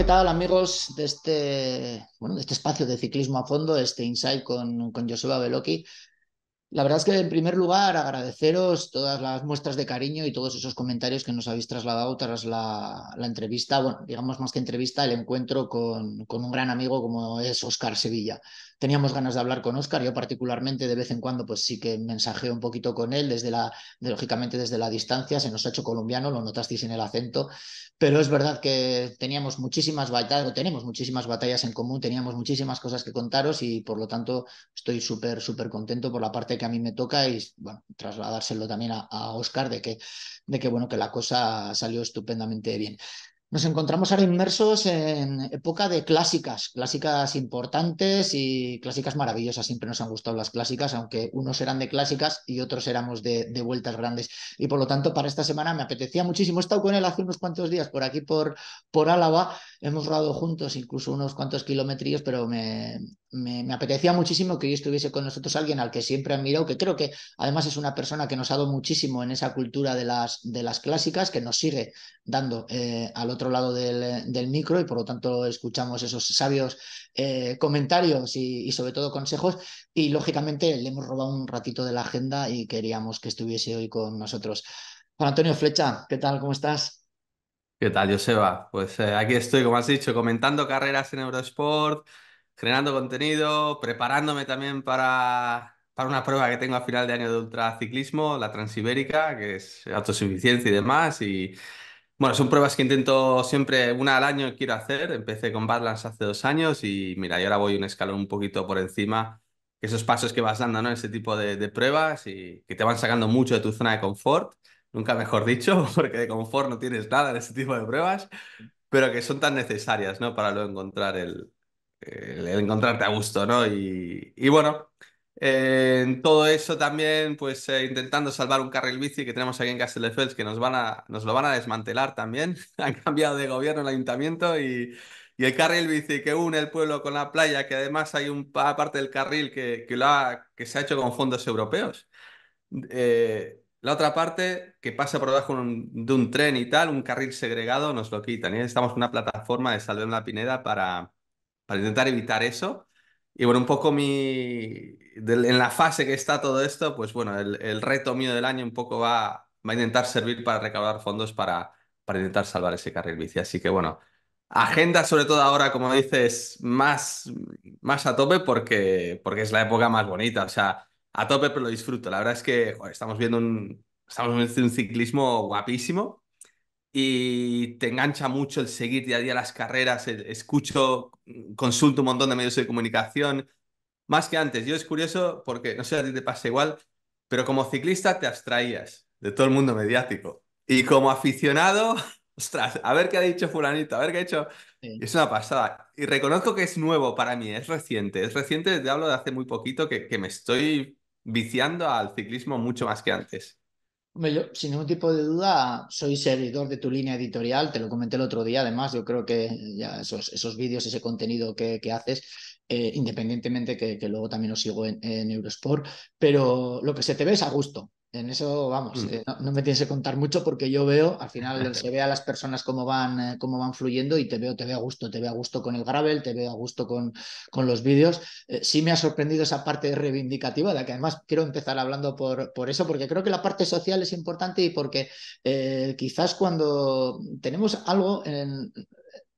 ¿qué tal amigos de este, bueno, de este espacio de ciclismo a fondo, este Insight con, con Joseba La verdad es que en primer lugar agradeceros todas las muestras de cariño y todos esos comentarios que nos habéis trasladado tras la, entrevista, bueno, digamos más que entrevista, el encuentro con, con, un gran amigo como es Oscar Sevilla teníamos ganas de hablar con Oscar, yo particularmente de vez en cuando pues sí que mensajeo un poquito con él, desde la, lógicamente desde la distancia, se nos ha hecho colombiano, lo notasteis en el acento, pero es verdad que teníamos muchísimas batallas, tenemos muchísimas batallas en común, teníamos muchísimas cosas que contaros y por lo tanto estoy súper, súper contento por la parte que a mí me toca y bueno, trasladárselo también a, Oscar de que, de que bueno, que la cosa salió estupendamente bien. Nos encontramos ahora inmersos en época de clásicas, clásicas importantes y clásicas maravillosas. Siempre nos han gustado las clásicas, aunque unos eran de clásicas y otros éramos de, vueltas grandes. Y por lo tanto, para esta semana me apetecía muchísimo. He estado con él hace unos cuantos días por aquí, por, por Álava, hemos rodado juntos incluso unos cuantos kilometrillos, pero me, apetecía muchísimo que hoy estuviese con nosotros alguien al que siempre admirado, que creo que además es una persona que nos ha dado muchísimo en esa cultura de las, de las clásicas, que nos sigue dando eh, al otro lado del, micro y por lo tanto escuchamos esos sabios eh, comentarios y, y sobre todo consejos. Y lógicamente le hemos robado un ratito de la agenda y queríamos que estuviese hoy con nosotros. Juan Antonio Flecha, ¿qué tal? ¿Cómo estás? ¿Qué tal, Joseba? Pues eh, aquí estoy, como has dicho, comentando carreras en Eurosport, generando contenido, preparándome también para, para una prueba que tengo a final de año de ultraciclismo, la Transibérica, que es autosuficiencia y demás. Y bueno, son pruebas que intento siempre, una al año quiero hacer. Empecé con Badlands hace dos años y mira, y ahora voy un escalón un poquito por encima. Esos pasos que vas dando, ¿no? Ese tipo de, de pruebas y que te van sacando mucho de tu zona de confort nunca mejor dicho, porque de confort no tienes nada en ese tipo de pruebas, pero que son tan necesarias, ¿no? Para luego encontrar el, el, encontrarte a gusto, ¿no? Y, y bueno, eh, en todo eso también, pues eh, intentando salvar un carril bici que tenemos aquí en Castelldefels, que nos, van a, nos lo van a desmantelar también. Han cambiado de gobierno el ayuntamiento y, y el carril bici que une el pueblo con la playa, que además hay un... parte del carril que, que, que se ha hecho con fondos europeos. Eh, la otra parte que pasa por debajo de un tren y tal, un carril segregado, nos lo quitan. Y ¿eh? necesitamos una plataforma de en la Pineda para, para intentar evitar eso. Y bueno, un poco mi. en la fase que está todo esto, pues bueno, el, reto mío del año un poco va, va a intentar servir para recaudar fondos para, para intentar salvar ese carril bici. Así que bueno, agenda sobre todo ahora, como dices, más, más a tope porque, porque es la época más bonita. O sea, a tope, pero lo disfruto. La verdad es que estamos viendo un, estamos viendo un ciclismo guapísimo y te engancha mucho el seguir día a día las carreras, escucho, consulto un montón de medios de comunicación, más que antes. Yo es curioso porque, no sé a ti te pasa igual, pero como ciclista te abstraías de todo el mundo mediático. Y como aficionado, ostras, a ver qué ha dicho fulanito, a ver qué ha hecho... Es una pasada. Y reconozco que es nuevo para mí, es reciente. Es reciente, te hablo de hace muy poquito que, que me estoy viciando al ciclismo mucho más que antes. yo, sin ningún tipo de duda, soy servidor de tu línea editorial, te lo comenté el otro día, además, yo creo que ya esos, vídeos, ese contenido que, haces, eh, independientemente que, que, luego también lo sigo en, Eurosport, pero lo que se te ve es a gusto, en eso vamos, mm. eh, no, me tienes que contar mucho porque yo veo, al final se ve a las personas cómo van, eh, cómo van fluyendo y te veo, te veo a gusto, te veo a gusto con el gravel, te veo a gusto con, con los vídeos. Eh, sí me ha sorprendido esa parte reivindicativa, de que además quiero empezar hablando por, por eso, porque creo que la parte social es importante y porque quizás cuando tenemos algo, en,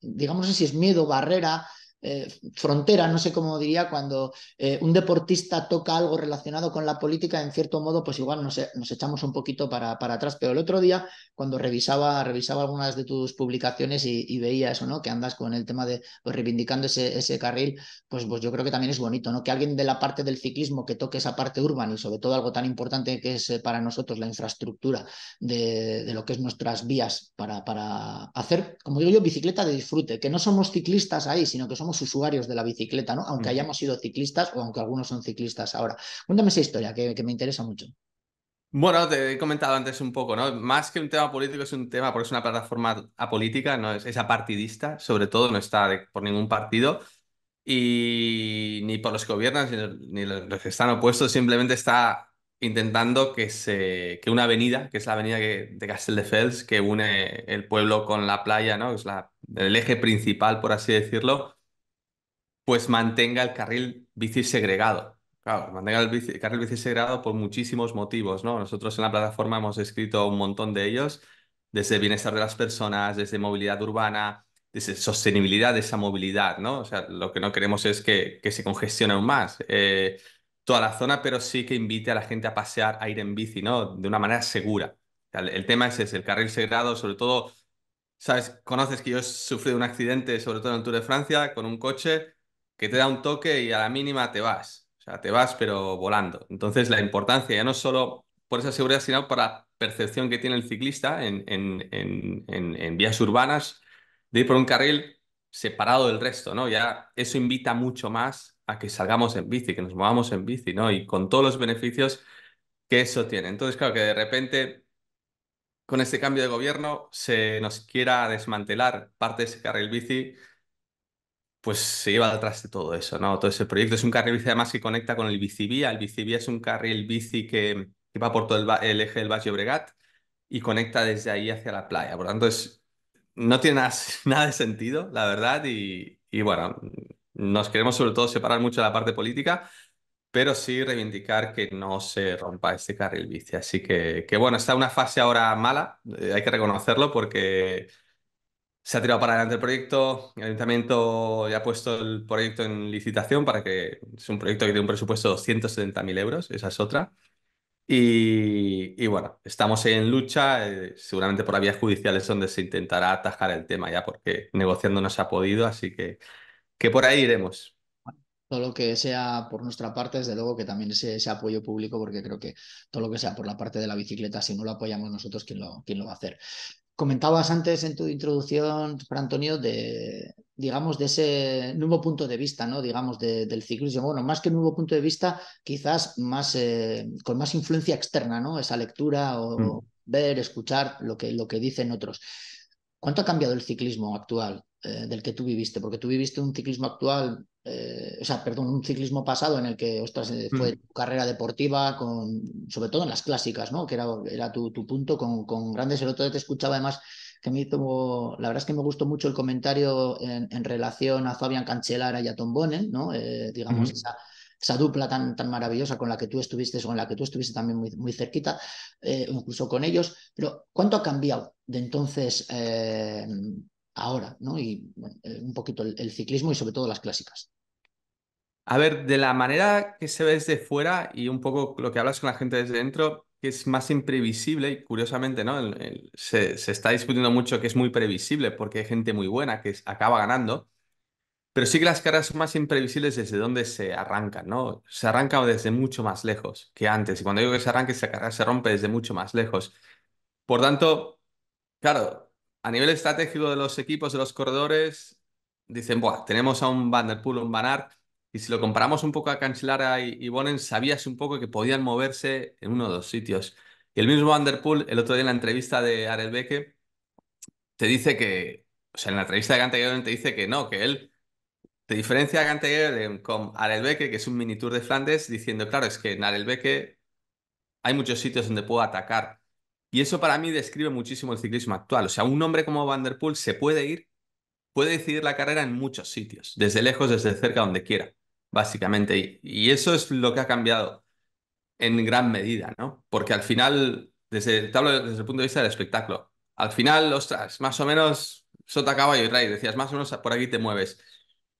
digamos si es miedo, barrera, eh, frontera, no sé cómo diría, cuando eh, un deportista toca algo relacionado con la política, en cierto modo, pues igual nos, e, echamos un poquito para, atrás. Pero el otro día, cuando revisaba, revisaba algunas de tus publicaciones y, veía eso, ¿no? Que andas con el tema de pues, reivindicando ese, carril, pues, pues, yo creo que también es bonito, ¿no? Que alguien de la parte del ciclismo que toque esa parte urbana y sobre todo algo tan importante que es eh, para nosotros la infraestructura de, lo que es nuestras vías para, para hacer, como digo yo, bicicleta de disfrute, que no somos ciclistas ahí, sino que somos usuarios de la bicicleta, ¿no? Aunque hayamos sido ciclistas o aunque algunos son ciclistas ahora. Cuéntame esa historia que, me interesa mucho. Bueno, te he comentado antes un poco, ¿no? Más que un tema político, es un tema, porque es una plataforma apolítica, no es, apartidista, sobre todo, no está por ningún partido, y ni por los que gobiernan, ni, los que están opuestos, simplemente está intentando que, se, que una avenida, que es la avenida de Castelldefels, que une el pueblo con la playa, ¿no? Es la, el eje principal, por así decirlo, pues mantenga el carril bici segregado. Claro, mantenga el, carril bici segregado por muchísimos motivos, ¿no? Nosotros en la plataforma hemos escrito un montón de ellos, desde bienestar de las personas, desde movilidad urbana, desde sostenibilidad de esa movilidad, ¿no? O sea, lo que no queremos es que, se congestione aún más. Eh, toda la zona, pero sí que invite a la gente a pasear, a ir en bici, ¿no? De una manera segura. El, tema es el carril segregado, sobre todo, ¿sabes? Conoces que yo he sufrido un accidente, sobre todo en el Tour de Francia, con un coche, que te da un toque y a la mínima te vas. O sea, te vas pero volando. Entonces la importancia ya no solo por esa seguridad, sino para percepción que tiene el ciclista en, en vías urbanas de ir por un carril separado del resto, ¿no? Ya eso invita mucho más a que salgamos en bici, que nos movamos en bici, ¿no? Y con todos los beneficios que eso tiene. Entonces, claro, que de repente con este cambio de gobierno se nos quiera desmantelar parte de ese carril bici, pues se iba detrás de todo eso, ¿no? Todo ese proyecto. Es un carril bici además que conecta con el bicivía. El bicivía es un carril bici que, va por todo el, eje del Valle Obregat y conecta desde ahí hacia la playa. Por lo tanto, es, no tiene nada, de sentido, la verdad, y, y bueno, nos queremos sobre todo separar mucho de la parte política, pero sí reivindicar que no se rompa este carril bici. Así que, bueno, está una fase ahora mala, eh, hay que reconocerlo porque se ha tirado para adelante el proyecto, el ayuntamiento ya ha puesto el proyecto en licitación para que es un proyecto que tiene un presupuesto de 270.000 euros, esa es otra. Y, bueno, estamos en lucha, eh, seguramente por vías judiciales donde se intentará atajar el tema ya, porque negociando no se ha podido, así que, que por ahí iremos. Todo lo que sea por nuestra parte, desde luego que también ese, apoyo público, porque creo que todo lo que sea por la parte de la bicicleta, si no lo apoyamos nosotros, ¿quién lo, quién lo va a hacer? Comentabas antes en tu introducción, Fran Antonio, de, digamos, de ese nuevo punto de vista, ¿no? Digamos, del ciclismo. Bueno, más que nuevo punto de vista, quizás más, eh, con más influencia externa, ¿no? Esa lectura o mm. ver, escuchar lo que, lo que dicen otros. ¿Cuánto ha cambiado el ciclismo actual eh, del que tú viviste? Porque tú viviste un ciclismo actual, eh, o sea, perdón, un ciclismo pasado en el que, ostras, eh, fue mm. tu carrera deportiva, con, sobre todo en las clásicas, ¿no? Que era, era tu, tu punto con, con grandes. El otro te escuchaba además que me hizo, la verdad es que me gustó mucho el comentario en, relación a Fabian Cancellara y a Tom Bonen, ¿no? digamos, esa esa dupla tan, tan maravillosa con la que tú estuviste, con la que tú estuviste también muy, muy cerquita, eh, incluso con ellos. Pero ¿cuánto ha cambiado de entonces eh, ahora? ¿no? Y eh, un poquito el, ciclismo y sobre todo las clásicas. A ver, de la manera que se ve desde fuera y un poco lo que hablas con la gente desde dentro, que es más imprevisible y curiosamente, ¿no? se, está discutiendo mucho que es muy previsible porque hay gente muy buena que acaba ganando, pero sí que las carreras son más imprevisibles desde donde se arrancan, ¿no? Se arranca desde mucho más lejos que antes. Y cuando digo que se arranca, esa carrera se rompe desde mucho más lejos. Por tanto, claro, a nivel estratégico de los equipos, de los corredores, dicen, bueno, tenemos a un Vanderpool, un Van y si lo comparamos un poco a Cancelara y, Bonen, sabías un poco que podían moverse en uno o dos sitios. Y el mismo Vanderpool, el otro día en la entrevista de Arelbeke, te dice que, o sea, en la entrevista de anteriormente te dice que no, que él diferencia diferencia anteriormente con Arelbeke, que es un mini tour de Flandes, diciendo, claro, es que en Arelbeke hay muchos sitios donde puedo atacar. Y eso para mí describe muchísimo el ciclismo actual. O sea, un hombre como Van der Poel se puede ir, puede decidir la carrera en muchos sitios, desde lejos, desde cerca, donde quiera, básicamente. Y, eso es lo que ha cambiado en gran medida, ¿no? Porque al final, desde, el desde el punto de vista del espectáculo, al final, ostras, más o menos sota caballo y rey decías, más o menos por aquí te mueves.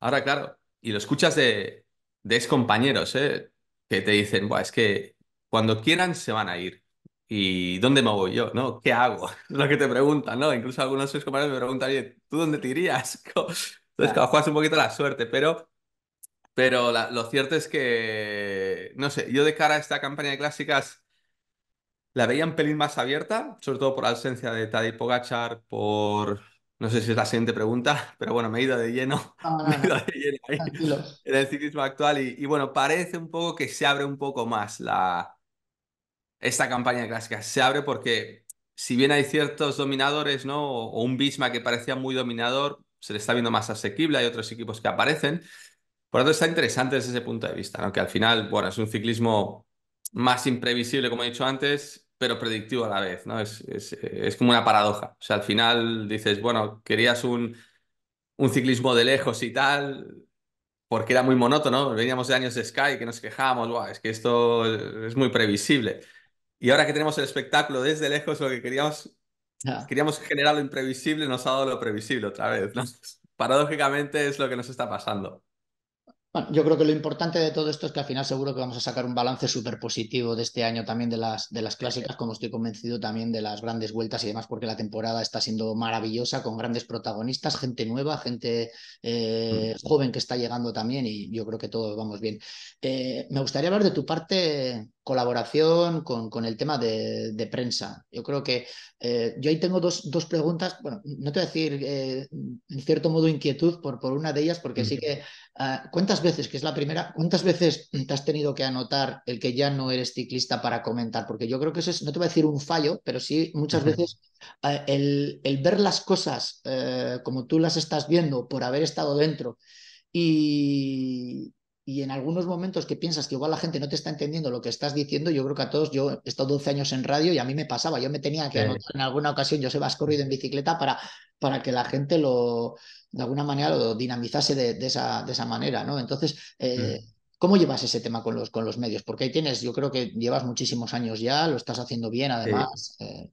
Ahora, claro, y lo escuchas de, de ex compañeros, ¿eh? que te dicen, es que cuando quieran se van a ir. ¿Y dónde me voy yo? ¿No? ¿Qué hago? Es lo que te preguntan, ¿no? Incluso algunos de compañeros me preguntan, ¿tú dónde te irías? Entonces, claro, juegas un poquito la suerte, pero, pero lo cierto es que, no sé, yo de cara a esta campaña de clásicas la veía un pelín más abierta, sobre todo por la ausencia de Tadej Pogachar, por no sé si es la siguiente pregunta, pero bueno, me he ido de lleno. en el ciclismo actual y, bueno, parece un poco que se abre un poco más la, esta campaña clásica. Se abre porque si bien hay ciertos dominadores, ¿no? O, un Bisma que parecía muy dominador, se le está viendo más asequible, hay otros equipos que aparecen. Por lo tanto, está interesante desde ese punto de vista, ¿no? Que al final, bueno, es un ciclismo más imprevisible, como he dicho antes, pero predictivo a la vez, ¿no? Es, es, como una paradoja. O sea, al final dices, bueno, querías un, ciclismo de lejos y tal, porque era muy monótono, veníamos de años de Sky que nos quejábamos, Buah, es que esto es muy previsible. Y ahora que tenemos el espectáculo desde lejos, lo que queríamos, queríamos generar lo imprevisible, nos ha dado lo previsible otra vez, Paradójicamente es lo que nos está pasando. Bueno, yo creo que lo importante de todo esto es que al final seguro que vamos a sacar un balance súper positivo de este año también de las, de las clásicas, como estoy convencido también de las grandes vueltas y demás, porque la temporada está siendo maravillosa con grandes protagonistas, gente nueva, gente eh, mm. joven que está llegando también y yo creo que todos vamos bien. Eh, me gustaría hablar de tu parte colaboración con, con el tema de, prensa. Yo creo que eh, yo ahí tengo dos, preguntas, bueno, no te voy a decir eh, en cierto modo inquietud por, por una de ellas, porque sí que ah, cuántas veces, que es la primera, cuántas veces te has tenido que anotar el que ya no eres ciclista para comentar, porque yo creo que eso es, no te voy a decir un fallo, pero sí muchas veces ah, el, ver las cosas eh, como tú las estás viendo por haber estado dentro. Y, y en algunos momentos que piensas que igual la gente no te está entendiendo lo que estás diciendo, yo creo que a todos, yo he estado 12 años en radio y a mí me pasaba, yo me tenía que anotar en alguna ocasión, yo se vas corrido en bicicleta para, para que la gente lo, de alguna manera, lo dinamizase de, esa, de esa, manera, ¿no? Entonces, eh, mm. ¿cómo llevas ese tema con los, con los medios? Porque ahí tienes, yo creo que llevas muchísimos años ya, lo estás haciendo bien además. Eh,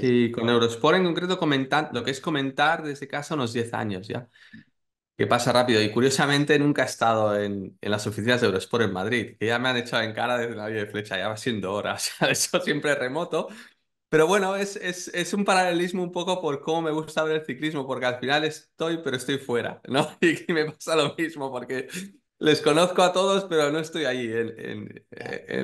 sí. con Eurosport en concreto comentar, lo que es comentar desde casa unos 10 años ya que pasa rápido. Y curiosamente nunca he estado en, las oficinas de Eurosport en Madrid, que ya me han echado en cara desde la vía de flecha, ya va siendo horas, o sea, eso siempre remoto. Pero bueno, es, es, un paralelismo un poco por cómo me gusta ver el ciclismo, porque al final estoy, pero estoy fuera, ¿no? Y, me pasa lo mismo, porque les conozco a todos, pero no estoy ahí en,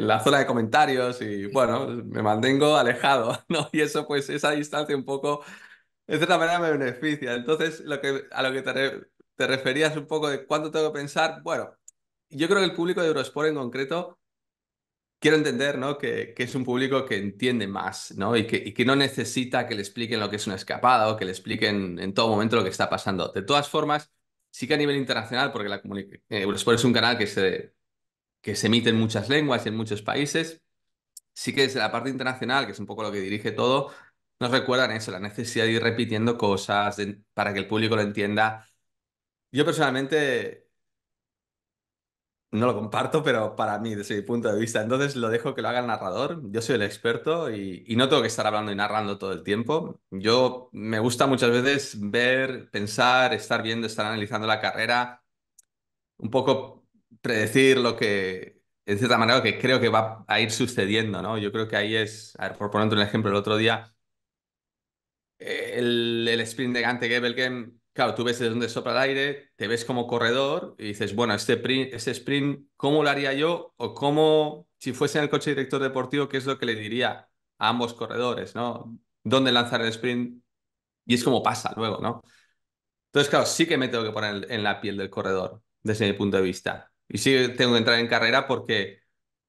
la zona de comentarios y bueno, me mantengo alejado, ¿no? Y eso pues, esa distancia un poco, de cierta manera me beneficia. Entonces, lo que, a lo que te te referías un poco de cuánto tengo que pensar. Bueno, yo creo que el público de Eurosport en concreto, quiero entender ¿no? que, que es un público que entiende más ¿no? Y que, y, que, no necesita que le expliquen lo que es una escapada o que le expliquen en todo momento lo que está pasando. De todas formas, sí que a nivel internacional, porque la eh, Eurosport es un canal que se, que se emite en muchas lenguas y en muchos países, sí que desde la parte internacional, que es un poco lo que dirige todo, nos recuerdan eso, la necesidad de ir repitiendo cosas para que el público lo entienda yo personalmente no lo comparto, pero para mí, desde mi punto de vista, entonces lo dejo que lo haga el narrador. Yo soy el experto y, no tengo que estar hablando y narrando todo el tiempo. Yo me gusta muchas veces ver, pensar, estar viendo, estar analizando la carrera, un poco predecir lo que, en cierta manera, que creo que va a ir sucediendo, ¿no? Yo creo que ahí es, a ver, por poner un ejemplo, el otro día, el, sprint de Gante Gebelgen claro, tú ves desde donde sopla el aire, te ves como corredor y dices, bueno, este, sprint, este sprint, ¿cómo lo haría yo? O cómo, si fuese en el coche director deportivo, ¿qué es lo que le diría a ambos corredores, ¿no? ¿Dónde lanzar el sprint? Y es como pasa luego, ¿no? Entonces, claro, sí que me tengo que poner en la piel del corredor, desde mi punto de vista. Y sí tengo que entrar en carrera porque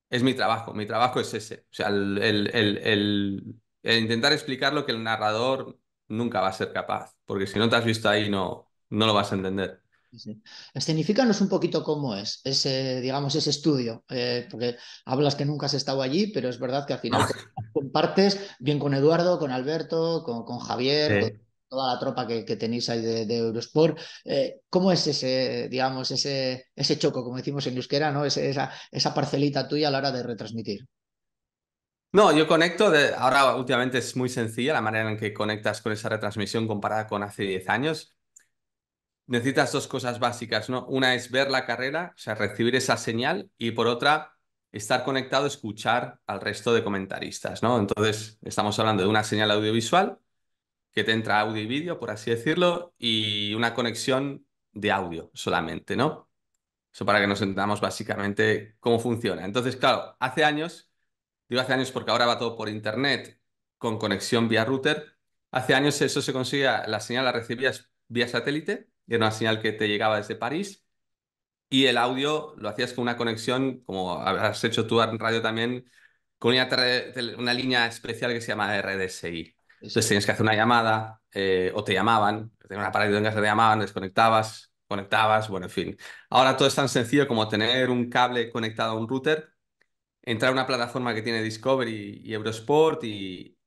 es mi trabajo, mi trabajo es ese. O sea, el intentar explicar lo que el narrador nunca va a ser capaz, porque si no te has visto ahí no, no lo vas a entender. Sí. Escenifícanos un poquito cómo es ese, digamos, ese estudio, eh, porque hablas que nunca has estado allí, pero es verdad que al final ah. compartes bien con Eduardo, con Alberto, con, Javier, con toda la tropa que, tenéis ahí de, Eurosport. Eh, ¿Cómo es ese, digamos, ese, ese choco, como decimos en euskera, ¿no? esa, esa parcelita tuya a la hora de retransmitir? No, yo conecto, ahora últimamente es muy sencilla la manera en que conectas con esa retransmisión comparada con hace 10 años. Necesitas dos cosas básicas, ¿no? Una es ver la carrera, o sea, recibir esa señal y por otra, estar conectado, escuchar al resto de comentaristas, ¿no? Entonces, estamos hablando de una señal audiovisual que te entra audio y vídeo, por así decirlo, y una conexión de audio solamente, ¿no? Eso para que nos entendamos básicamente cómo funciona. Entonces, claro, hace años Digo hace años porque ahora va todo por internet con conexión vía router. Hace años eso se conseguía, la señal la recibías vía satélite, era una señal que te llegaba desde París, y el audio lo hacías con una conexión, como habrás hecho tú en radio también, con una, línea especial que se llama RDSI. Entonces tenías que hacer una llamada eh, o te llamaban, tenías un aparato en te llamaban, desconectabas, conectabas, bueno, en fin. Ahora todo es tan sencillo como tener un cable conectado a un router entrar a una plataforma que tiene Discovery y Eurosport y,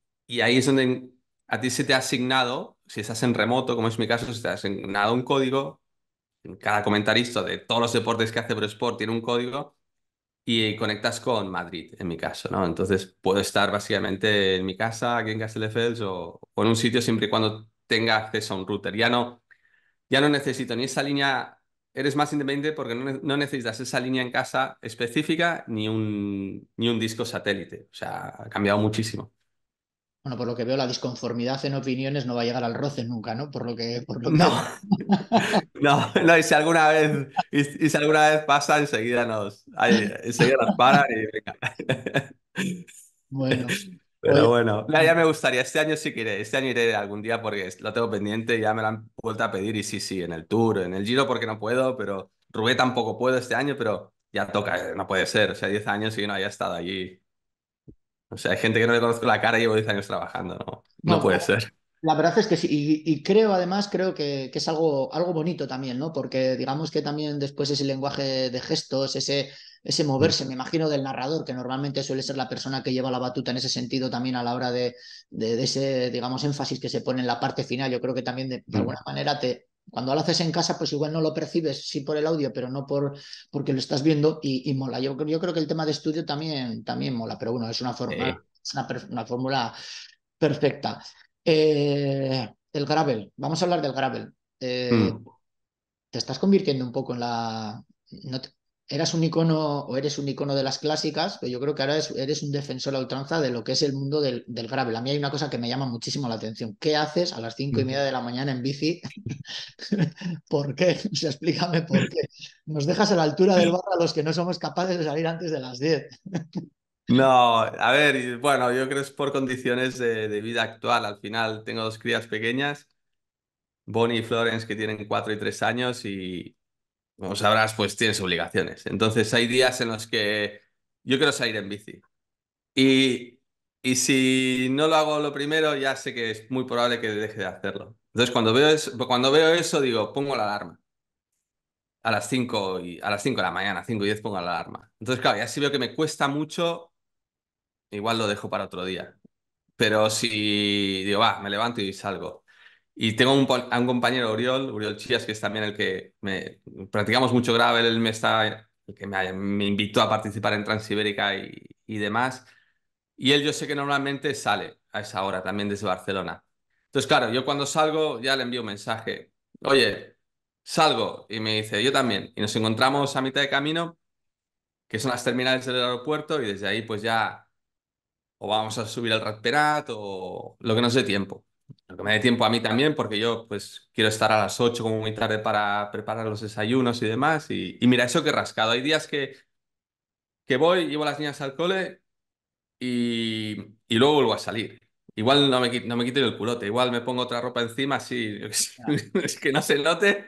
ahí es donde a ti se te ha asignado, si estás en remoto, como es mi caso, se te ha asignado un código, cada comentarista de todos los deportes que hace Eurosport tiene un código y conectas con Madrid, en mi caso, ¿no? Entonces puedo estar básicamente en mi casa, aquí en Castelldefels o, o en un sitio siempre y cuando tenga acceso a un router. Ya no, ya no necesito ni esa línea eres más independiente porque no, necesitas esa línea en casa específica ni un, ni un disco satélite. O sea, ha cambiado muchísimo. Bueno, por lo que veo, la disconformidad en opiniones no va a llegar al roce nunca, ¿no? Por lo que. Por No. no. no, y si alguna vez, y, si alguna vez pasa, enseguida nos. enseguida nos para y venga. Bueno. Pero bueno, ya, me gustaría. Este año sí que iré. Este año iré algún día porque lo tengo pendiente. Ya me lo han vuelto a pedir. Y sí, sí, en el Tour, en el Giro, porque no puedo. Pero Rubé tampoco puedo este año. Pero ya toca, eh, no puede ser. O sea, 10 años y no haya estado allí. O sea, hay gente que no le conozco la cara y llevo 10 años trabajando. No, no, puede ser. La verdad es que sí, y, creo además, creo que, que, es algo, algo bonito también, ¿no? Porque digamos que también después ese lenguaje de gestos, ese, ese mm. moverse, me imagino, del narrador, que normalmente suele ser la persona que lleva la batuta en ese sentido también a la hora de, de, ese, digamos, énfasis que se pone en la parte final. Yo creo que también de, alguna manera te, cuando lo haces en casa, pues igual no lo percibes, sí por el audio, pero no por porque lo estás viendo y, mola. Yo, creo que el tema de estudio también, también mola, pero bueno, es una, forma, es una, fórmula perfecta. Eh, el gravel, vamos a hablar del gravel. Eh, mm. Te estás convirtiendo un poco en la... No eras un icono o eres un icono de las clásicas, pero yo creo que ahora eres, un defensor a ultranza de lo que es el mundo del, del, gravel. A mí hay una cosa que me llama muchísimo la atención. ¿Qué haces a las cinco y media de la mañana en bici? ¿Por qué? O explícame por qué. Nos dejas a la altura del bar a los que no somos capaces de salir antes de las diez. No, a ver, bueno, yo creo que es por condiciones de, de vida actual. Al final tengo dos crías pequeñas, Bonnie y Florence, que tienen cuatro y tres años, y, como sabrás, pues tienes obligaciones. Entonces hay días en los que yo quiero salir en bici. Y, y si no lo hago lo primero, ya sé que es muy probable que deje de hacerlo. Entonces cuando veo eso, cuando veo eso digo, pongo la alarma. A las 5 y a las 5 de la mañana, 5 y 10 pongo la alarma. Entonces, claro, ya si veo que me cuesta mucho, igual lo dejo para otro día. Pero si digo, va, me levanto y salgo. Y tengo un, a un compañero, Oriol, Oriol Chías, que es también el que me, practicamos mucho gravel, él me que me, invitó a participar en Transibérica y, demás. Y él yo sé que normalmente sale a esa hora también desde Barcelona. Entonces, claro, yo cuando salgo ya le envío un mensaje. Oye, salgo. Y me dice, yo también. Y nos encontramos a mitad de camino, que son las terminales del aeropuerto, y desde ahí pues ya o vamos a subir al Radperat o lo que nos dé tiempo lo que me dé tiempo a mí también, porque yo pues quiero estar a las 8 como muy tarde para preparar los desayunos y demás. Y, mira, eso que rascado. Hay días que, que voy, llevo a las niñas al cole y, y luego vuelvo a salir. Igual no me, no me quito el culote, igual me pongo otra ropa encima, así es que no se note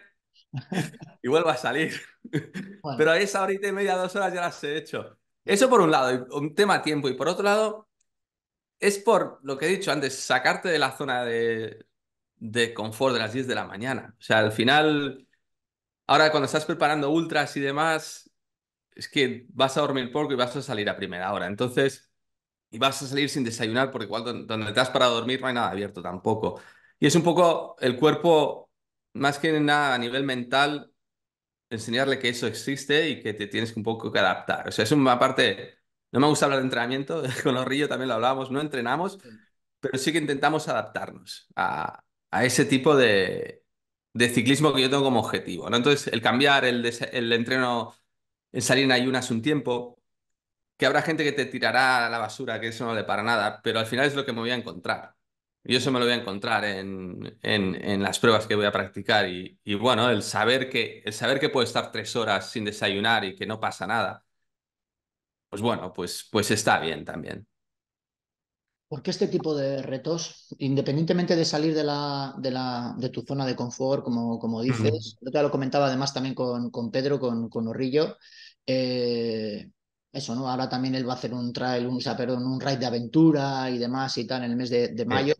y vuelvo a salir. Pero esa horita y media, dos horas ya las he hecho. Eso por un lado, un tema tiempo. Y por otro lado, es por lo que he dicho antes, sacarte de la zona de, de confort de las 10 de la mañana. O sea, al final, ahora cuando estás preparando ultras y demás, es que vas a dormir poco y vas a salir a primera hora. Entonces, y vas a salir sin desayunar porque igual donde te das para dormir no hay nada abierto tampoco. Y es un poco el cuerpo, más que nada a nivel mental, enseñarle que eso existe y que te tienes un poco que adaptar. O sea, es una parte no me gusta hablar de entrenamiento, con los ríos también lo hablábamos, no entrenamos, pero sí que intentamos adaptarnos a, ese tipo de, ciclismo que yo tengo como objetivo. ¿no? Entonces, el cambiar, el, el entreno, el salir en ayunas un tiempo, que habrá gente que te tirará a la basura, que eso no le para nada, pero al final es lo que me voy a encontrar. Y eso me lo voy a encontrar en, en, las pruebas que voy a practicar y, y, bueno, el saber, que, el saber que puedo estar tres horas sin desayunar y que no pasa nada pues bueno, pues, pues está bien también. Porque este tipo de retos, independientemente de salir de, la, de, la, de tu zona de confort, como, como dices, yo te lo comentaba además también con, con Pedro, con, con Orrillo, eh, eso, ¿no? Ahora también él va a hacer un trail, un, perdón, un ride de aventura y demás y tal en el mes de, mayo.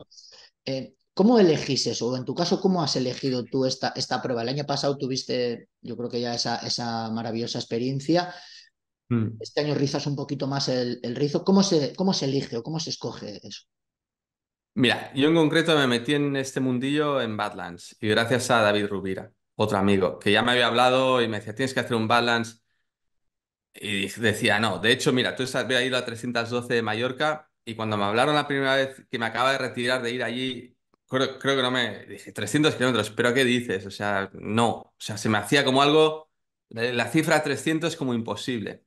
Eh, ¿Cómo elegís eso? O en tu caso, ¿cómo has elegido tú esta, esta prueba? El año pasado tuviste, yo creo que ya esa, esa maravillosa experiencia. Mm. Este año rizas un poquito más el, rizo. ¿Cómo se, ¿Cómo se elige o cómo se escoge eso? Mira, yo en concreto me metí en este mundillo en Badlands y gracias a David Rubira, otro amigo, que ya me había hablado y me decía, tienes que hacer un Badlands. Y decía, no, de hecho, mira, tú había ido a 312 de Mallorca y cuando me hablaron la primera vez que me acaba de retirar de ir allí, creo, creo que no me... Dije, 300 kilómetros, pero ¿qué dices? O sea, no, o sea, se me hacía como algo, la cifra 300 es como imposible.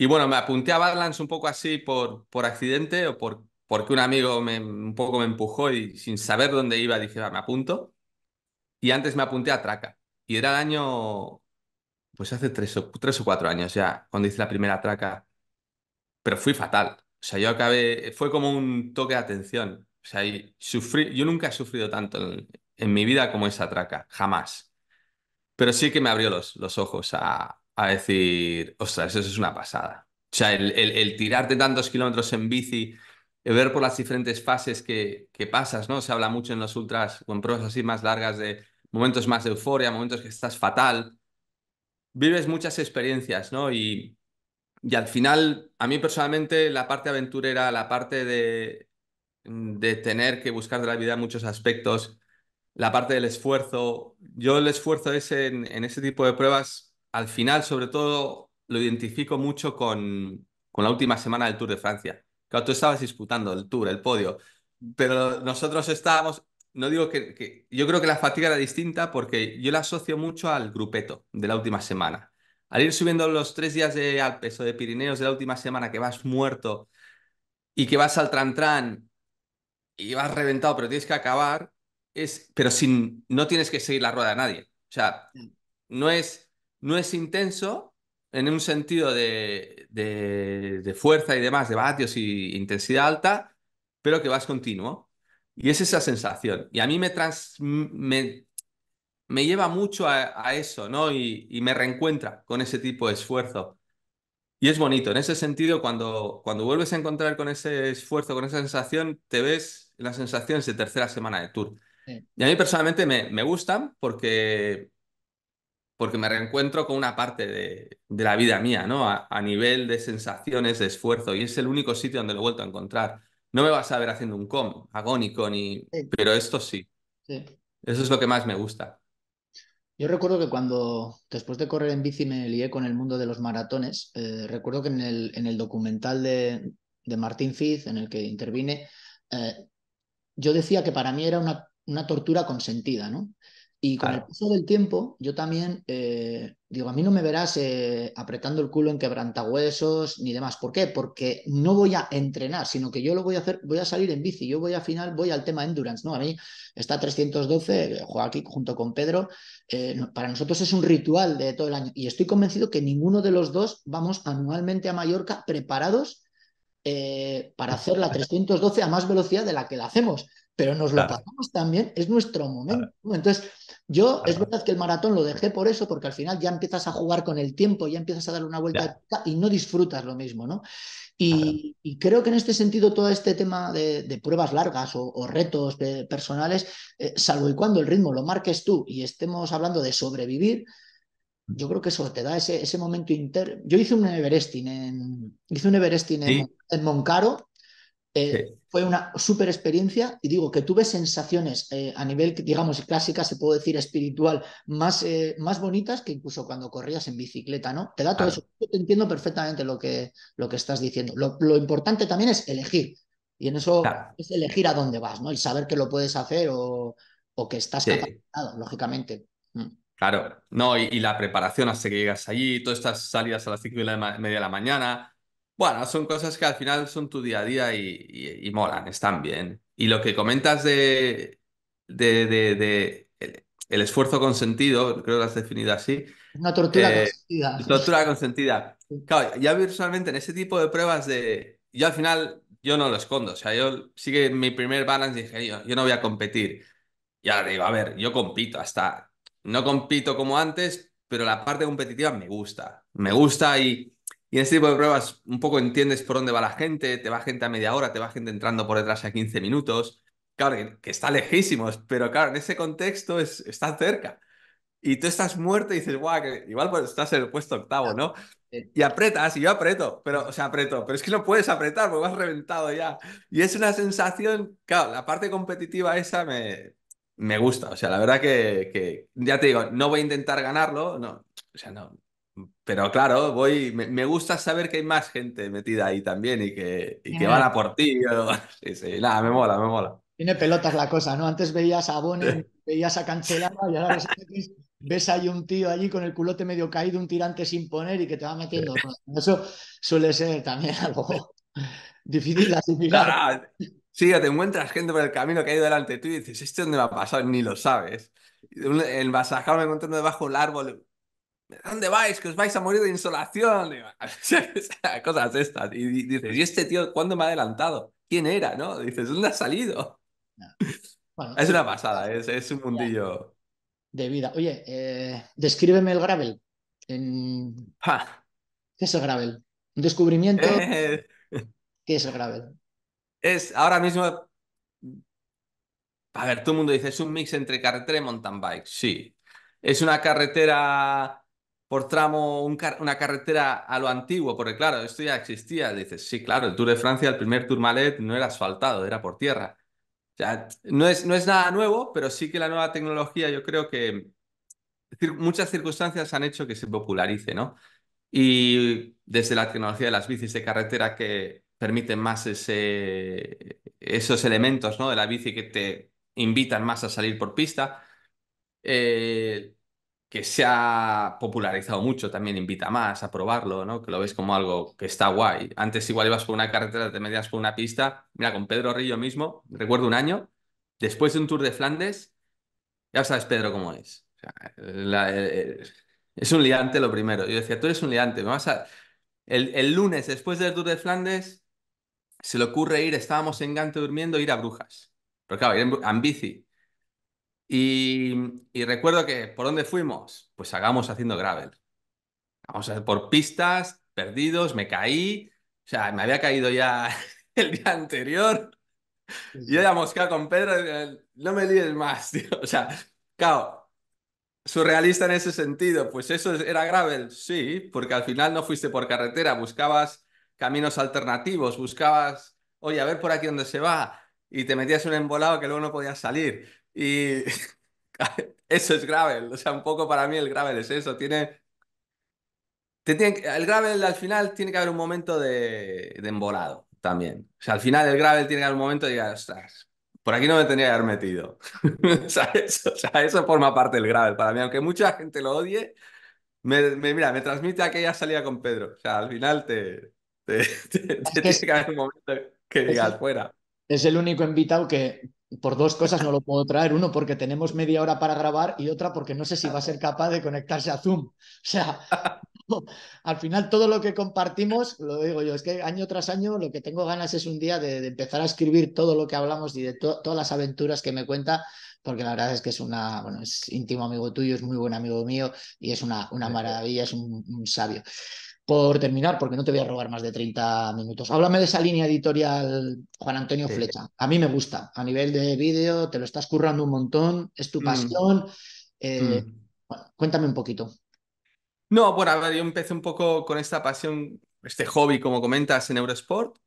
Y bueno, me apunté a Badlands un poco así por, por accidente o por, porque un amigo un poco me empujó y sin saber dónde iba dije, va, me apunto. Y antes me apunté a Traca. Y era el año, pues hace tres o, tres o cuatro años ya, cuando hice la primera Traca. Pero fui fatal. O sea, yo acabé, fue como un toque de atención. O sea, sufrí, yo nunca he sufrido tanto en, mi vida como esa Traca, jamás. Pero sí que me abrió los, los ojos a, a decir, ostras, eso es una pasada. O sea, el, el, tirarte tantos kilómetros en bici, eh, ver por las diferentes fases que, que, pasas, ¿no? Se habla mucho en los ultras, con pruebas así más largas, de momentos más de euforia, momentos que estás fatal. Vives muchas experiencias, ¿no? Y, y al final, a mí personalmente, la parte aventurera, la parte de, de tener que buscar de la vida muchos aspectos, la parte del esfuerzo. Yo el esfuerzo es en ese tipo de pruebas al final, sobre todo, lo identifico mucho con, con la última semana del Tour de Francia. Claro, tú estabas disputando el Tour, el podio, pero nosotros estábamos, no digo que, yo creo que la fatiga era distinta porque yo la asocio mucho al grupeto de la última semana. Al ir subiendo los tres días de Alpes o de Pirineos de la última semana que vas muerto y que vas al trantrán y vas reventado, pero tienes que acabar, es, pero sin, no tienes que seguir la rueda de nadie. O sea, no es no es intenso en un sentido de, fuerza y demás, de vatios y intensidad alta, pero que vas continuo. Y es esa sensación. Y a mí me, me, lleva mucho a, eso, ¿no? Y, me reencuentra con ese tipo de esfuerzo. Y es bonito, en ese sentido, cuando, cuando vuelves a encontrar con ese esfuerzo, con esa sensación, te ves las sensaciones de tercera semana de tour. Y a mí personalmente me, me gustan porque porque me reencuentro con una parte de, la vida mía, ¿no? A, nivel de sensaciones, de esfuerzo, y es el único sitio donde lo he vuelto a encontrar. No me vas a ver haciendo un com agónico, ni... pero esto sí. sí. Eso es lo que más me gusta. Yo recuerdo que cuando, después de correr en bici, me lié con el mundo de los maratones. Eh, recuerdo que en el, documental de, Martín Fiz, en el que intervine, eh, yo decía que para mí era una tortura consentida, ¿no? Y con el paso del tiempo, yo también, eh, digo, a mí no me verás eh, apretando el culo en quebrantahuesos ni demás. ¿Por qué? Porque no voy a entrenar, sino que yo lo voy a hacer, voy a salir en bici, yo voy al final, voy al tema endurance, ¿no? A mí está 312, juego aquí junto con Pedro, eh, para nosotros es un ritual de todo el año. Y estoy convencido que ninguno de los dos vamos anualmente a Mallorca preparados eh, para hacer la 312 a más velocidad de la que la hacemos, pero nos lo pasamos también, es nuestro momento. Entonces, yo es verdad que el maratón lo dejé por eso, porque al final ya empiezas a jugar con el tiempo, ya empiezas a dar una vuelta y no disfrutas lo mismo, ¿no? Y, creo que en este sentido todo este tema de, pruebas largas o, retos eh, personales, eh, salvo y cuando el ritmo lo marques tú y estemos hablando de sobrevivir, yo creo que eso te da ese, ese momento interno. Yo hice un Everesting en, hice un Everesting en, Moncaro. Eh, fue una súper experiencia y digo que tuve sensaciones eh, a nivel, digamos, clásica, se puede decir espiritual, más, eh, más bonitas que incluso cuando corrías en bicicleta, ¿no? Te da todo eso. Yo te entiendo perfectamente lo que, lo que estás diciendo. Lo, importante también es elegir. Y en eso es elegir a dónde vas, ¿no? Y saber que lo puedes hacer o, que estás capacitado, lógicamente. Mm. Claro, no, y, la preparación hasta que llegas allí, todas estas salidas a las cinco y media de la mañana. Bueno, son cosas que al final son tu día a día y, y, molan, están bien. Y lo que comentas de, de, de, el, esfuerzo consentido, creo que lo has definido así. Una tortura eh, consentida. Tortura consentida. Claro, ya virtualmente en ese tipo de pruebas de... Yo al final, yo no lo escondo. O sea, yo sí mi primer balance dije, yo, yo no voy a competir. Y ahora digo, a ver, yo compito hasta no compito como antes, pero la parte competitiva me gusta. Me gusta y, y en este tipo de pruebas un poco entiendes por dónde va la gente, te va gente a media hora, te va gente entrando por detrás a 15 minutos. Claro, que, está lejísimos, pero claro, en ese contexto está cerca. Y tú estás muerto y dices, guau, igual pues, estás en el puesto octavo, ¿no? Y apretas, y yo apreto, pero, o sea, aprieto, pero es que no puedes apretar porque vas reventado ya. Y es una sensación, claro, la parte competitiva esa me, me gusta. O sea, la verdad que, ya te digo, no voy a intentar ganarlo, no, o sea, no. Pero claro, voy, me, gusta saber que hay más gente metida ahí también y que, que van a por ti. o sí, sí, nada, me mola, me mola. Tiene pelotas la cosa, ¿no? Antes veías a Boni, veías a Cancelado y ahora ves ahí un tío allí con el culote medio caído, un tirante sin poner y que te va metiendo. Eso suele ser también algo difícil de Sí, te encuentras gente por el camino que ha ido delante tú y dices, ¿esto dónde me ha pasado? Ni lo sabes. El masajado me encontré debajo del árbol. ¿Dónde vais? Que os vais a morir de insolación. cosas estas. Y dices, ¿y este tío cuándo me ha adelantado? ¿Quién era? ¿No? Dices, ¿dónde ha salido? es eh, una pasada, es, un mundillo. De vida. Oye, eh, descríbeme el gravel. ¿Qué es el gravel? ¿Un descubrimiento? Eh. ¿Qué es el gravel? es ahora mismo. A ver, todo el mundo dice, es un mix entre carretera y mountain bike. Sí. Es una carretera por tramo, una carretera a lo antiguo, porque claro, esto ya existía. Dices, sí, claro, el Tour de Francia, el primer Tourmalet no era asfaltado, era por tierra. O sea, no es, no es nada nuevo, pero sí que la nueva tecnología, yo creo que muchas circunstancias han hecho que se popularice, ¿no? Y desde la tecnología de las bicis de carretera que permiten más ese, esos elementos ¿no? de la bici que te invitan más a salir por pista. Eh, que se ha popularizado mucho también invita más a probarlo, ¿no? Que lo ves como algo que está guay. Antes igual ibas por una carretera, te metías por una pista. Mira, con Pedro Rillo mismo, recuerdo un año, después de un Tour de Flandes, ya sabes Pedro cómo es. Eh, es un liante lo primero. Yo decía, tú eres un liante, El, el lunes después del Tour de Flandes, se le ocurre ir, estábamos en Gante durmiendo, ir a Brujas. Pero claro, ir en, bici. Y, recuerdo que, ¿por dónde fuimos? Pues hagamos haciendo gravel. Vamos a por pistas, perdidos, me caí. O sea, me había caído ya el día anterior. y Yo ya con Pedro, no me líes más, tío. O sea, claro, surrealista en ese sentido. Pues eso era gravel, sí, porque al final no fuiste por carretera, buscabas caminos alternativos, buscabas, oye, a ver por aquí dónde se va, y te metías un embolado que luego no podías salir. Y eso es gravel, o sea, un poco para mí el gravel es eso, tiene... Te tiene... El gravel al final tiene que haber un momento de, embolado también. O sea, al final el gravel tiene que haber un momento de ya estás por aquí no me tenía que haber metido. o, sea, eso, forma parte del gravel para mí, aunque mucha gente lo odie, me, me mira, me transmite aquella salida con Pedro. O sea, al final te, es fuera. Es el único invitado que por dos cosas no lo puedo traer. Uno, porque tenemos media hora para grabar y otra, porque no sé si va a ser capaz de conectarse a Zoom. O sea, al final todo lo que compartimos, lo digo yo, es que año tras año lo que tengo ganas es un día de, empezar a escribir todo lo que hablamos y de todas las aventuras que me cuenta, porque la verdad es que es una, bueno, es íntimo amigo tuyo, es muy buen amigo mío y es una, una maravilla, es un sabio por terminar, porque no te voy a robar más de 30 minutos. Háblame de esa línea editorial, Juan Antonio Flecha. A mí me gusta. A nivel de vídeo, te lo estás currando un montón, es tu mm. pasión. Eh, mm. cuéntame un poquito. No, bueno, ahora yo empecé un poco con esta pasión, este hobby, como comentas, en Eurosport.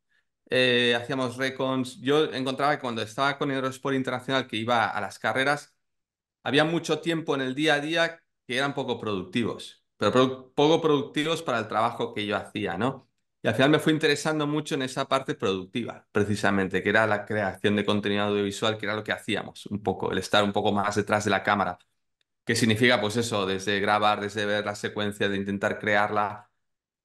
Eh, hacíamos recons. Yo encontraba que cuando estaba con Eurosport Internacional, que iba a las carreras, había mucho tiempo en el día a día que eran poco productivos pero poco productivos para el trabajo que yo hacía, ¿no? Y al final me fue interesando mucho en esa parte productiva, precisamente, que era la creación de contenido audiovisual, que era lo que hacíamos un poco, el estar un poco más detrás de la cámara. ¿Qué significa, pues eso, desde grabar, desde ver la secuencia, de intentar crearla,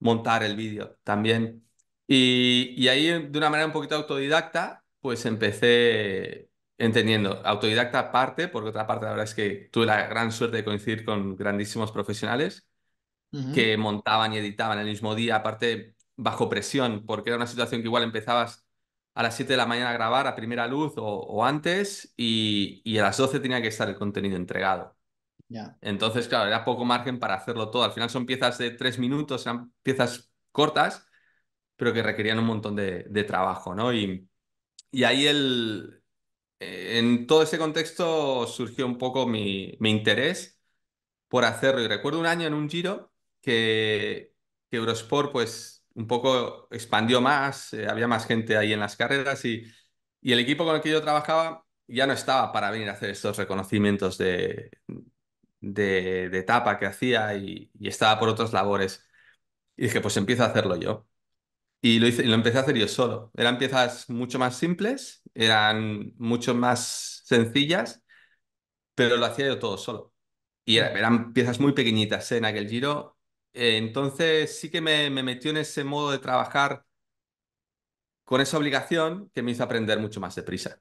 montar el vídeo también. Y, y ahí, de una manera un poquito autodidacta, pues empecé entendiendo. Autodidacta aparte, porque otra parte la verdad es que tuve la gran suerte de coincidir con grandísimos profesionales que montaban y editaban el mismo día, aparte bajo presión, porque era una situación que igual empezabas a las 7 de la mañana a grabar a primera luz o, antes y, a las 12 tenía que estar el contenido entregado. Entonces, claro, era poco margen para hacerlo todo. Al final son piezas de 3 minutos, eran piezas cortas, pero que requerían un montón de, trabajo, Y, y ahí el, eh, en todo ese contexto surgió un poco mi interés por hacerlo. Y recuerdo un año en un giro que, Eurosport pues un poco expandió más, eh, había más gente ahí en las carreras y, y el equipo con el que yo trabajaba ya no estaba para venir a hacer estos reconocimientos de, de, etapa que hacía y, estaba por otras labores. Y dije, pues empiezo a hacerlo yo. Y lo, hice, lo empecé a hacer yo solo. Eran piezas mucho más simples, eran mucho más sencillas, pero lo hacía yo todo solo. Y eran, piezas muy pequeñitas ¿eh? en aquel giro, eh, entonces sí que me, metió en ese modo de trabajar con esa obligación que me hizo aprender mucho más deprisa.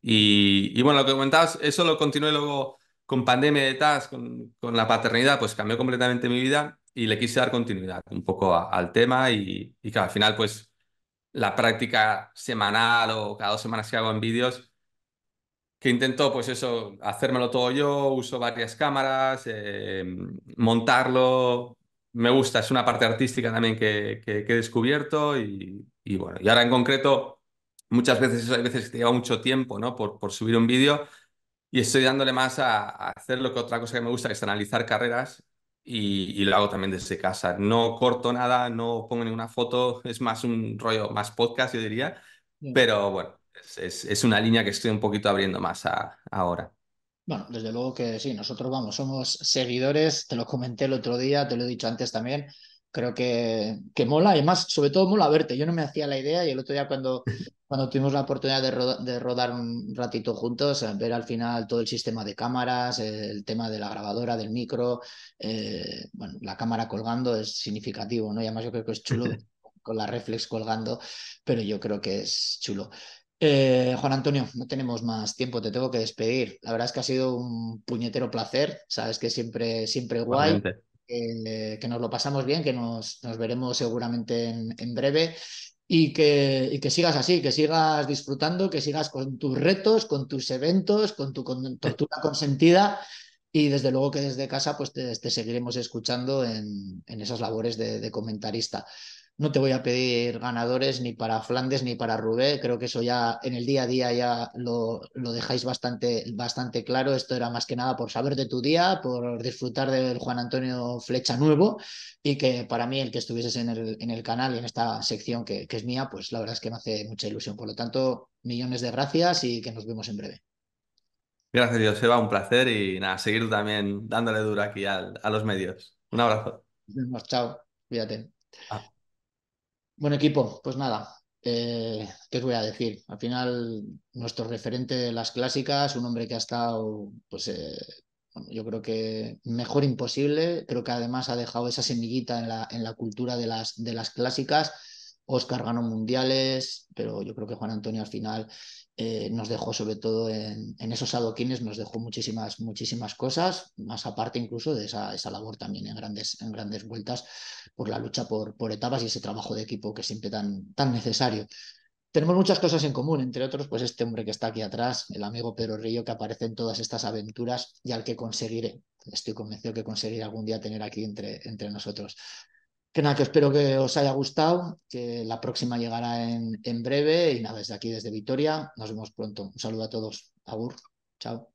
Y, y bueno, lo que comentabas, eso lo continué luego con pandemia de tas con, con, la paternidad, pues cambió completamente mi vida y le quise dar continuidad un poco al tema y, que al final pues la práctica semanal o cada dos semanas que hago en vídeos, que intento pues eso, hacérmelo todo yo, uso varias cámaras, eh, montarlo, me gusta, es una parte artística también que, he descubierto y, bueno, y ahora en concreto muchas veces hay veces que te lleva mucho tiempo ¿no? por, por subir un vídeo y estoy dándole más a, hacer lo que otra cosa que me gusta, que es analizar carreras y, lo hago también desde casa. No corto nada, no pongo ninguna foto, es más un rollo, más podcast yo diría, pero bueno, es, una línea que estoy un poquito abriendo más ahora. Bueno, desde luego que sí, nosotros vamos, somos seguidores, te lo comenté el otro día, te lo he dicho antes también, creo que, que mola y más, sobre todo mola verte, yo no me hacía la idea y el otro día cuando, cuando tuvimos la oportunidad de, rodar un ratito juntos, eh, ver al final todo el sistema de cámaras, eh, el tema de la grabadora, del micro, eh, bueno, la cámara colgando es significativo, ¿no? Y además yo creo que es chulo con la reflex colgando, pero yo creo que es chulo. Eh, Juan Antonio, no tenemos más tiempo, te tengo que despedir. La verdad es que ha sido un puñetero placer, sabes que siempre, siempre guay. Eh, que nos lo pasamos bien, que nos, nos veremos seguramente en, breve y que, y que, sigas así, que sigas disfrutando, que sigas con tus retos, con tus eventos, con tu tortura consentida y desde luego que desde casa pues te, seguiremos escuchando en, esas labores de, de comentarista no te voy a pedir ganadores ni para Flandes ni para Rubé, creo que eso ya en el día a día ya lo, dejáis bastante, bastante claro, esto era más que nada por saber de tu día, por disfrutar del Juan Antonio Flecha nuevo y que para mí el que estuvieses en el, en el canal y en esta sección que, es mía, pues la verdad es que me hace mucha ilusión, por lo tanto, millones de gracias y que nos vemos en breve. Gracias, va un placer y nada, seguir también dándole duro aquí a los medios. Un abrazo. chao, cuídate. Ah. Bueno, equipo, pues nada, eh, ¿qué os voy a decir? Al final, nuestro referente de las clásicas, un hombre que ha estado, pues eh, yo creo que mejor imposible, creo que además ha dejado esa semillita en la, en la cultura de las, de las clásicas. Oscar ganó mundiales, pero yo creo que Juan Antonio al final eh, nos dejó sobre todo en, esos adoquines, nos dejó muchísimas, muchísimas cosas, más aparte incluso de esa, esa, labor también en grandes, en grandes vueltas por la lucha por, por etapas y ese trabajo de equipo que siempre tan, tan necesario. Tenemos muchas cosas en común, entre otros, pues este hombre que está aquí atrás, el amigo Pedro Río, que aparece en todas estas aventuras y al que conseguiré, estoy convencido que conseguiré algún día tener aquí entre, entre nosotros. Que nada, que espero que os haya gustado, que la próxima llegará en, breve y nada, desde aquí, desde Vitoria, nos vemos pronto. Un saludo a todos. Agur. Chao.